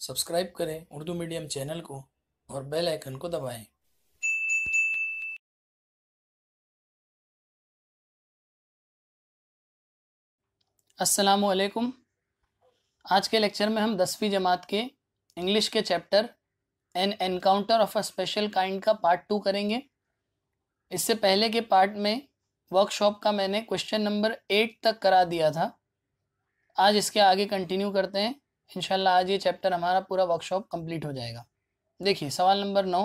Subscribe करें Urdu medium channel को और बेल आइकन को दबाएं। असलकुम आज के लेक्चर में हम दसवीं जमात के इंग्लिश के chapter an encounter of a special kind का पार्ट टू करेंगे इससे पहले के पार्ट में वर्कशॉप का मैंने क्वेश्चन नंबर एट तक करा दिया था आज इसके आगे कंटिन्यू करते हैं इनशाला आज ये चैप्टर हमारा पूरा वर्कशॉप कंप्लीट हो जाएगा देखिए सवाल नंबर नौ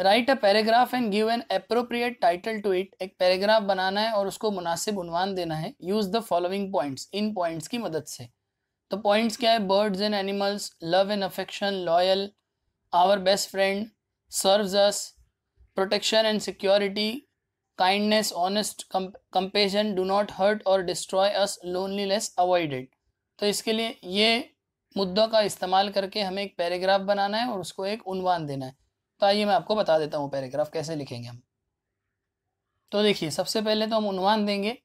write a paragraph and give an appropriate title to it एक पैराग्राफ बनाना है और उसको मुनासिब उनवान देना है यूज़ द फॉलोइंग पॉइंट्स इन पॉइंट्स की मदद से तो पॉइंट्स क्या है birds and animals love and affection loyal our best friend serve us protection and security kindness honest compassion do not hurt और डिस्ट्रॉय अस लोनलीनेस अवॉइडेड तो इसके लिए ये मुद्दा का इस्तेमाल करके हमें एक पैराग्राफ बनाना है और उसको एक उनवान देना है तो आइए मैं आपको बता देता हूँ पैराग्राफ कैसे लिखेंगे हम तो देखिए सबसे पहले तो हम उनवान देंगे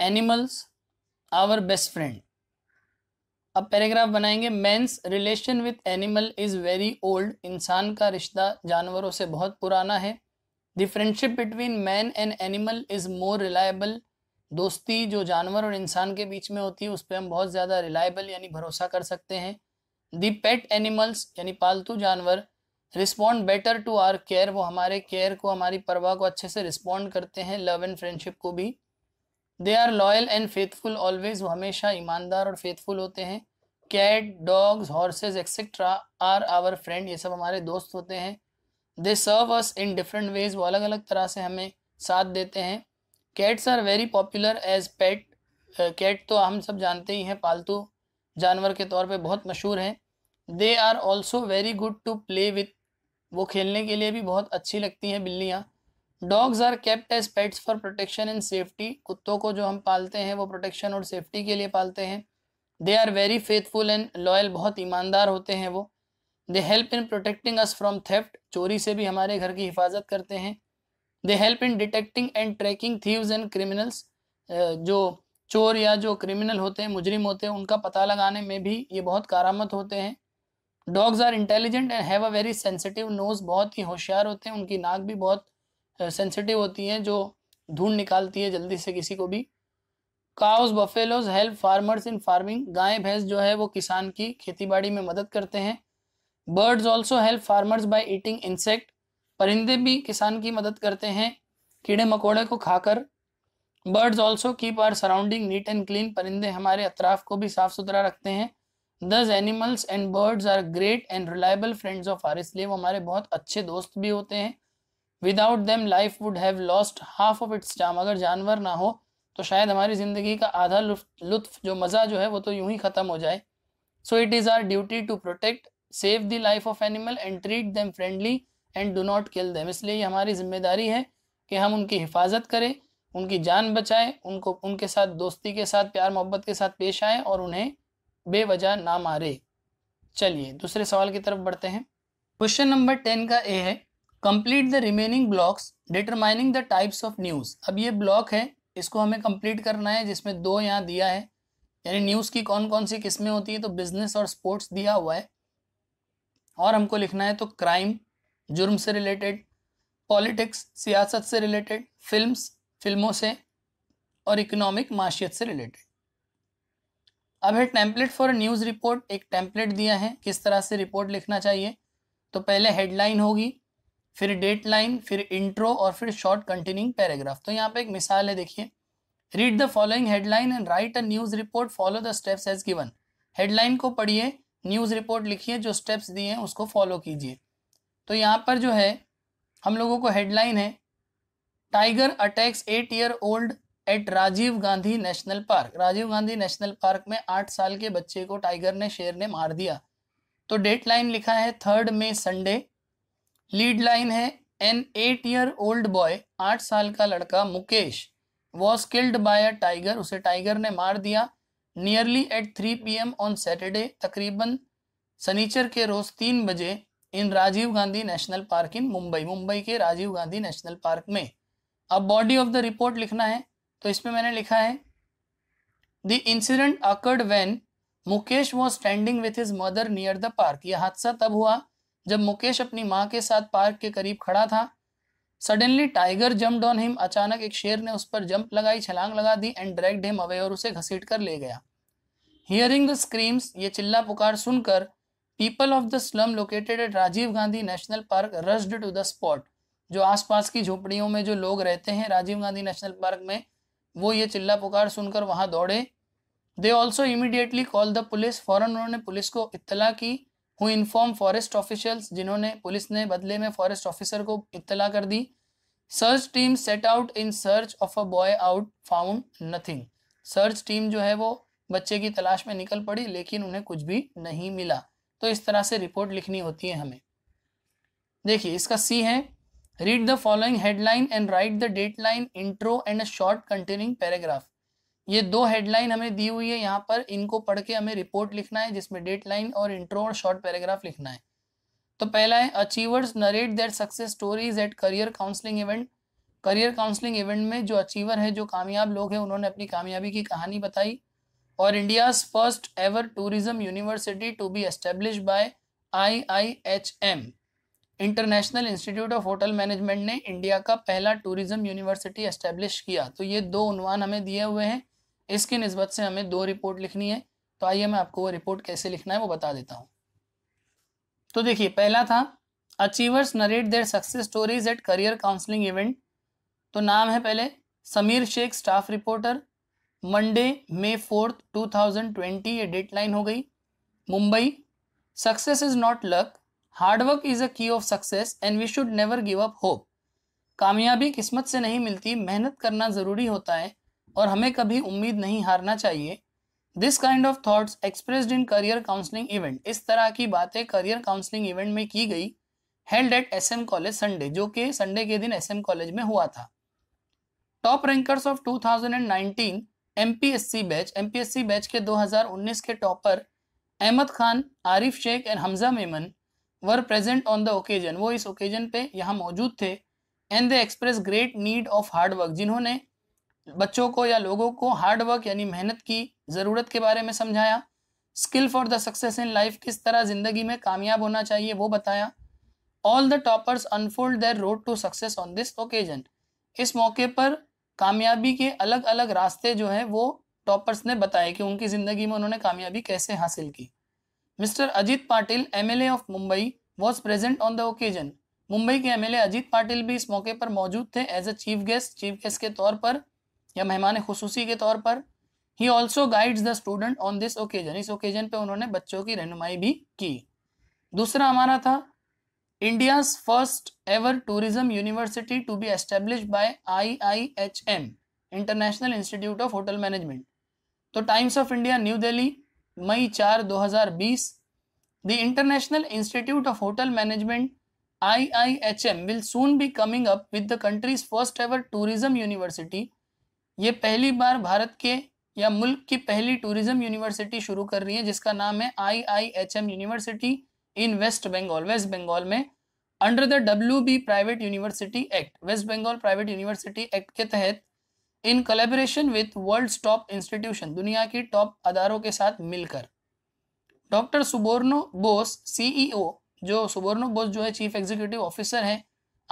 एनिमल्स आवर बेस्ट फ्रेंड अब पैराग्राफ बनाएंगे man's relation with animal is very old इंसान का रिश्ता जानवरों से बहुत पुराना है the friendship between man and animal is more reliable दोस्ती जो जानवर और इंसान के बीच में होती है उस पर हम बहुत ज़्यादा रिलायबल यानी भरोसा कर सकते हैं दी पेट एनिमल्स यानी पालतू जानवर respond better to our care वो हमारे केयर को हमारी परवाह को अच्छे से रिस्पॉन्ड करते हैं लव एंड फ्रेंडशिप को भी they are loyal and faithful always वो हमेशा ईमानदार और फेथफुल होते हैं cat dogs horses etcetera are our friend ये सब हमारे दोस्त होते हैं दे सर्व अस इन डिफरेंट वेज वो अलग अलग तरह से हमें साथ देते हैं cats are very popular as pet cat तो हम सब जानते ही हैं पालतू जानवर के तौर पे बहुत मशहूर हैं they are also very good to play with वो खेलने के लिए भी बहुत अच्छी लगती हैं बिल्लियाँ dogs are kept as pets for protection and safety कुत्तों को जो हम पालते हैं वो प्रोटेक्शन और सेफ्टी के लिए पालते हैं they are very faithful and loyal बहुत ईमानदार होते हैं वो they help in protecting us from theft चोरी से भी हमारे घर की हिफाजत करते हैं they help in detecting and tracking thieves and criminals जो चोर या जो क्रिमिनल होते हैं मुजरिम होते हैं उनका पता लगाने में भी ये बहुत कारामत होते हैं dogs are intelligent and have a very sensitive nose बहुत ही होशियार होते हैं उनकी नाक भी बहुत सेंसिटिव uh, होती है जो धूल निकालती है जल्दी से किसी को भी cows buffaloes help farmers in farming गाय भैंस जो है वो किसान की बाड़ी में मदद करते हैं birds also help farmers by eating insect परिंदे भी किसान की मदद करते हैं कीड़े मकोड़े को खाकर birds also keep our surrounding neat and clean परिंदे हमारे अतराफ को भी साफ सुथरा रखते हैं thus animals and birds are great and reliable friends of our इसलिए वो हमारे बहुत अच्छे दोस्त भी होते हैं without them life would have lost half of its charm अगर जानवर ना हो तो शायद हमारी ज़िंदगी का आधा लुत्फ जो मज़ा जो है वो तो यूं ही ख़त्म हो जाए so it is our duty to protect save the life of animal and treat them friendly and do not kill them इसलिए ये हमारी जिम्मेदारी है कि हम उनकी हिफाजत करें उनकी जान बचाएं उनको उनके साथ दोस्ती के साथ प्यार मोहब्बत के साथ पेश आएँ और उन्हें बेवजह ना मारे चलिए दूसरे सवाल की तरफ बढ़ते हैं क्वेश्चन नंबर टेन का ए है complete the remaining blocks determining the types of news अब ये ब्लॉक है इसको हमें कंप्लीट करना है जिसमें दो यहाँ दिया है यानी न्यूज़ की कौन कौन सी किस्में होती है तो बिजनेस और स्पोर्ट्स दिया हुआ है और हमको लिखना है तो क्राइम जुर्म से रिलेटेड पॉलिटिक्स सियासत से रिलेटेड फिल्म्स फिल्मों से और इकोनॉमिक माशियत से रिलेटेड अब है टेम्पलेट फॉर न्यूज़ रिपोर्ट एक टेम्पलेट दिया है किस तरह से रिपोर्ट लिखना चाहिए तो पहले हेडलाइन होगी फिर डेट लाइन फिर इंट्रो और फिर शॉर्ट कंटिन्यूंग पैराग्राफ तो यहाँ पे एक मिसाल है देखिए read the following headline and write a news report follow the steps as given headline को पढ़िए न्यूज़ रिपोर्ट लिखिए जो स्टेप्स दिए हैं उसको फॉलो कीजिए तो यहाँ पर जो है हम लोगों को हेडलाइन है tiger attacks eight year old at Rajiv Gandhi national park Rajiv Gandhi national park में आठ साल के बच्चे को टाइगर ने शेर ने मार दिया तो डेट लाइन लिखा है third May Sunday lead line है an eight year old boy आठ साल का लड़का Mukesh was killed by a tiger उसे टाइगर ने मार दिया nearly at three p m on Saturday तकरीबन सनीचर के रोज तीन बजे in Rajiv Gandhi national park in Mumbai Mumbai के राजीव गांधी नेशनल पार्क में अब बॉडी ऑफ द रिपोर्ट लिखना है तो इसमें मैंने लिखा है the incident occurred when Mukesh was standing with his mother near the park यह हादसा तब हुआ जब मुकेश अपनी माँ के साथ पार्क के करीब खड़ा था suddenly tiger jumped on him अचानक एक शेर ने उस पर जंप लगाई छलांग लगा दी एंड ड्रैग्ड हिम अवे और उसे घसीट कर ले गया हियरिंग द स्क्रीम्स ये चिल्ला पुकार सुनकर people of the slum located at Rajiv Gandhi national park rushed to the spot जो आसपास की झोपड़ियों में जो लोग रहते हैं राजीव गांधी नेशनल पार्क में वो ये चिल्ला पुकार सुनकर वहाँ दौड़े they also immediately call the police फ़ौरन उन्होंने पुलिस को इतला की हु इन्फॉर्म फॉरेस्ट ऑफिशल्स जिन्होंने पुलिस ने बदले में फॉरेस्ट ऑफिसर को इतला कर दी search team set out in search of a boy but found nothing search team जो है वो बच्चे की तलाश में निकल पड़ी लेकिन उन्हें कुछ भी नहीं मिला तो इस तरह से रिपोर्ट लिखनी होती है हमें देखिए इसका सी है read the following headline and write the date line intro and a short containing paragraph ये दो हेडलाइन हमें दी हुई है यहाँ पर इनको पढ़ के हमें रिपोर्ट लिखना है जिसमें डेट लाइन और इंट्रो और शॉर्ट पैराग्राफ लिखना है तो पहला है achievers narrate their success stories at career counselling event career counselling event में जो अचीवर है जो कामयाब लोग हैं उन्होंने अपनी कामयाबी की कहानी बताई ever India's university to be university to I I H M international institute of hotel management ने इंडिया का पहला टूरिज्म यूनिवर्सिटी एस्टेब्लिश किया तो ये दो उनवान हमें दिए हुए हैं इसकी नस्बत से हमें दो रिपोर्ट लिखनी है तो आइए मैं आपको वो रिपोर्ट कैसे लिखना है वो बता देता हूँ तो देखिए पहला था achievers narrate their success stories at career counselling event तो नाम है पहले Sameer Shaikh staff reporter Monday May fourth 2020 ये डेडलाइन हो गई Mumbai success is not luck hard work is a key of success and we should never give up hope कामयाबी किस्मत से नहीं मिलती मेहनत करना ज़रूरी होता है और हमें कभी उम्मीद नहीं हारना चाहिए this kind of thoughts expressed in career counselling event इस तरह की बातें करियर काउंसलिंग इवेंट में की गई held at S M college Sunday जो कि संडे के दिन एस एम कॉलेज में हुआ था top rankers of two thousand and nineteen MPSC batch MPSC batch के 2019 के topper Ahmed Khan Arif Shaikh and Hamza Memon were present on the occasion वो इस ओकेजन पे यहाँ मौजूद थे and they express great need of hard work जिन्होंने बच्चों को या लोगों को हार्ड वर्क यानी मेहनत की ज़रूरत के बारे में समझाया skill for the success in life किस तरह ज़िंदगी में कामयाब होना चाहिए वो बताया all the toppers unfold their road to success on this occasion इस मौके पर कामयाबी के अलग अलग रास्ते जो हैं वो टॉपर्स ने बताए कि उनकी ज़िंदगी में उन्होंने कामयाबी कैसे हासिल की mister Ajit Patil MLA of Mumbai was present on the occasion Mumbai के एमएलए अजीत पाटिल भी इस मौके पर मौजूद थे as a chief guest chief guest के तौर पर या मेहमान खसूसी के तौर पर ही also guides the student on this occasion इस ओकेजन पे उन्होंने बच्चों की रहनुमाई भी की दूसरा हमारा था first ever India's university to be university to I I H M international institute of hotel management तो Times of India New Delhi मई चार दो हज़ार बीस the international institute of hotel management I I H M will soon be coming up with the country's first ever tourism university ये पहली बार भारत के या मुल्क की पहली टूरिज्म यूनिवर्सिटी शुरू कर रही है जिसका नाम है I I H M university in West Bengal West Bengal में under the W B private university act West Bengal private university act के तहत in collaboration with world top institution दुनिया की टॉप अदारों के साथ मिलकर doctor Suborno Bose CEO e जो सुबोर्नो बोस जो है चीफ एग्जीक्यूटिव ऑफिसर हैं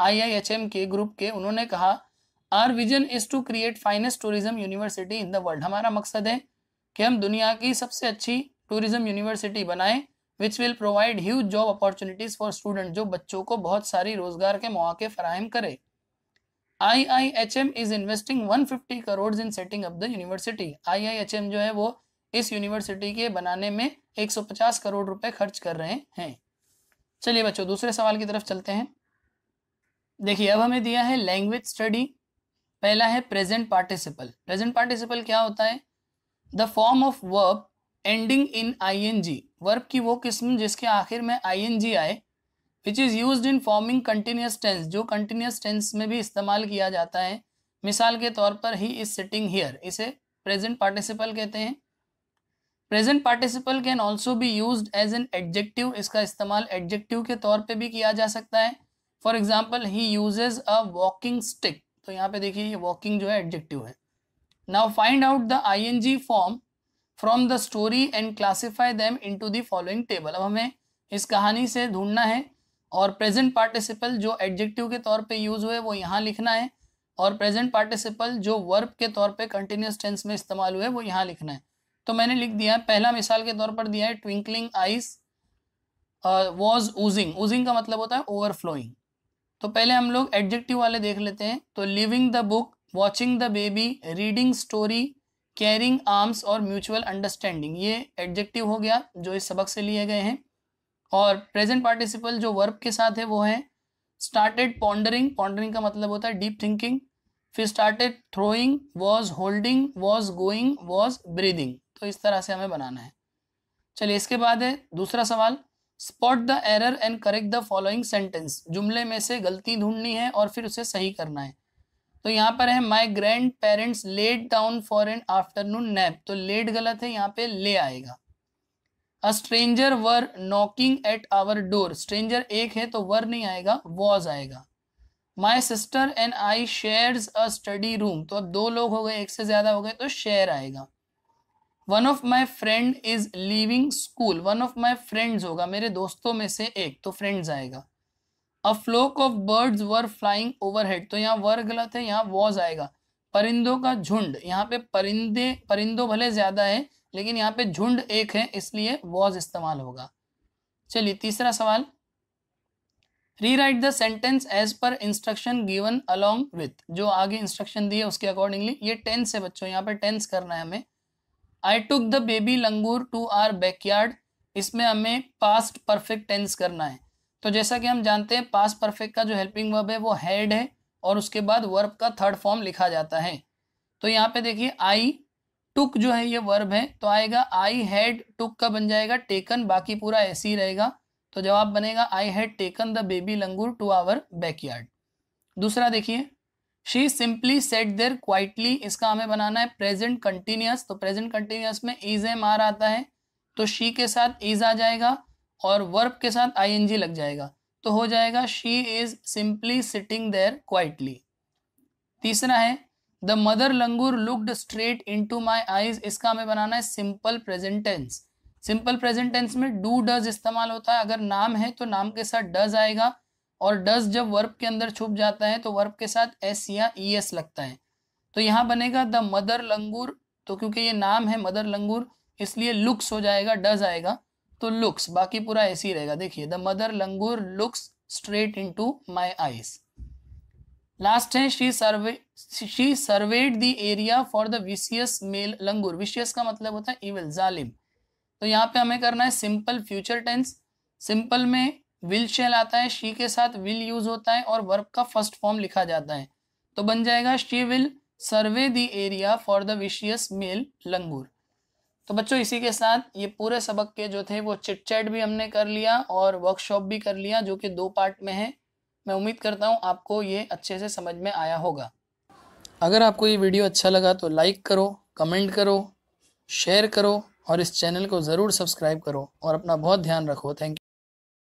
आईआईएचएम के ग्रुप के उन्होंने कहा our vision is to create finest tourism university in the world हमारा मकसद है कि हम दुनिया की सबसे अच्छी टूरिज्म यूनिवर्सिटी बनाएं which will provide huge job opportunities for student जो बच्चों को बहुत सारी रोजगार के मौके फराहम करे I I H M is investing one fifty crore in setting up the university I I H M जो है वो इस यूनिवर्सिटी के बनाने में एक सौ पचास करोड़ रुपए खर्च कर रहे हैं चलिए बच्चों दूसरे सवाल की तरफ चलते हैं देखिए अब हमें दिया है लैंग्वेज स्टडी पहला है प्रेजेंट पार्टिसिपल प्रेजेंट पार्टिसिपल क्या होता है the form of verb ending in I N G verb की वो किस्म जिसके आखिर में आई आए which is use in forming continuous tense जो कंटिन्यूस टेंस में भी इस्तेमाल किया जाता है मिसाल के तौर पर ही इज़ सिटिंग हियर इसे प्रेजेंट पार्टिसिपल कहते हैं प्रेजेंट पार्टिसिपल कैन ऑल्सो भी यूज एज एन एडजेक्टिव इसका इस्तेमाल एडजेक्टिव के तौर पे भी किया जा सकता है for example he uses a walking stick तो यहाँ पे देखिए ये वॉकिंग जो है एडजेक्टिव है now find out the I N G form from the story and classify them into the following table अब हमें इस कहानी से ढूंढना है और प्रेजेंट पार्टिसिपल जो एडजेक्टिव के तौर पे यूज़ हुए वो यहाँ लिखना है और प्रेजेंट पार्टिसिपल जो वर्ब के तौर पे कंटिन्यूस टेंस में इस्तेमाल हुए वो यहाँ लिखना है तो मैंने लिख दिया पहला मिसाल के तौर पर दिया है twinkling eyes was oozing oozing का मतलब होता है ओवरफ्लोइंग तो पहले हम लोग एडजेक्टिव वाले देख लेते हैं तो living the book watching the baby reading story carrying arms और म्यूचुअल अंडरस्टैंडिंग ये एडजेक्टिव हो गया जो इस सबक से लिए गए हैं और प्रेजेंट पार्टिसिपल जो वर्ब के साथ है वो है स्टार्टेड पॉन्डरिंग पॉन्डरिंग का मतलब होता है डीप थिंकिंग फिर started throwing was holding was going was breathing तो इस तरह से हमें बनाना है चलिए इसके बाद है दूसरा सवाल spot the error and correct the following sentence जुमले में से गलती ढूंढनी है और फिर उसे सही करना है तो यहाँ पर है my grandparents laid down for an afternoon nap तो लेट गलत है यहाँ पे ले आएगा a stranger were knocking at our door stranger एक है तो वर नहीं आएगा वॉज आएगा my sister and I share a study room तो अब दो लोग हो गए एक से ज्यादा हो गए तो शेयर आएगा one of my friend is living school one of my friends होगा मेरे दोस्तों में से एक तो फ्रेंड्स आएगा a flock of birds were flying overhead तो यहाँ वर गलत है यहाँ वॉज आएगा परिंदों का झुंड यहाँ पे परिंदे परिंदों भले ज़्यादा है लेकिन यहाँ पे झुंड एक है इसलिए वॉज इस्तेमाल होगा चलिए तीसरा सवाल rewrite the sentence as per instruction given along with जो आगे इंस्ट्रक्शन दिए उसके अकॉर्डिंगली ये टेंस है बच्चों यहाँ पे टेंस करना है हमें I took the baby langur to our backyard इसमें हमें पास्ट परफेक्ट टेंस करना है तो जैसा कि हम जानते हैं पास परफेक्ट का जो हेल्पिंग वर्ब है वो हैड है और उसके बाद वर्ब का थर्ड फॉर्म लिखा जाता है तो यहाँ पे देखिए आई टुक जो है ये वर्ब है तो आएगा आई हैड टुक का बन जाएगा टेकन बाकी पूरा ऐसे ही रहेगा तो जवाब बनेगा I had taken the baby langur to our backyard दूसरा देखिए she simply sat there quietly इसका हमें बनाना है प्रेजेंट कंटिन्यूस तो प्रेजेंट कंटिन्यूस में इज एम आर आता है तो शी के साथ इज आ जाएगा और वर्ब के साथ आईएनजी लग जाएगा तो हो जाएगा she is simply sitting there quietly तीसरा है the mother langur looked straight into my eyes इसका हमें बनाना है simple present tense simple present tense में डू डज इस्तेमाल होता है अगर नाम है तो नाम के साथ डज आएगा और डज जब वर्ब के अंदर छुप जाता है तो वर्ब के साथ एस या ई एस लगता है तो यहाँ बनेगा द मदर लंगूर तो क्योंकि ये नाम है मदर लंगूर इसलिए लुक्स हो जाएगा डज आएगा तो लुक्स बाकी पूरा ऐसे ही रहेगा देखिए the mother langur looks straight into my eyes last है she survey she surveyed the area for the vicious male langur vicious का मतलब होता है इविल जालिम तो यहाँ पे हमें करना है सिंपल फ्यूचर टेंस सिंपल में विल शेल आता है शी के साथ विल यूज होता है और वर्ब का फर्स्ट फॉर्म लिखा जाता है तो बन जाएगा she will survey the area for the vicious male langur तो बच्चों इसी के साथ ये पूरे सबक के जो थे वो चिट चैट भी हमने कर लिया और वर्कशॉप भी कर लिया जो कि दो पार्ट में है मैं उम्मीद करता हूँ आपको ये अच्छे से समझ में आया होगा अगर आपको ये वीडियो अच्छा लगा तो लाइक करो कमेंट करो शेयर करो और इस चैनल को ज़रूर सब्सक्राइब करो और अपना बहुत ध्यान रखो थैंक यू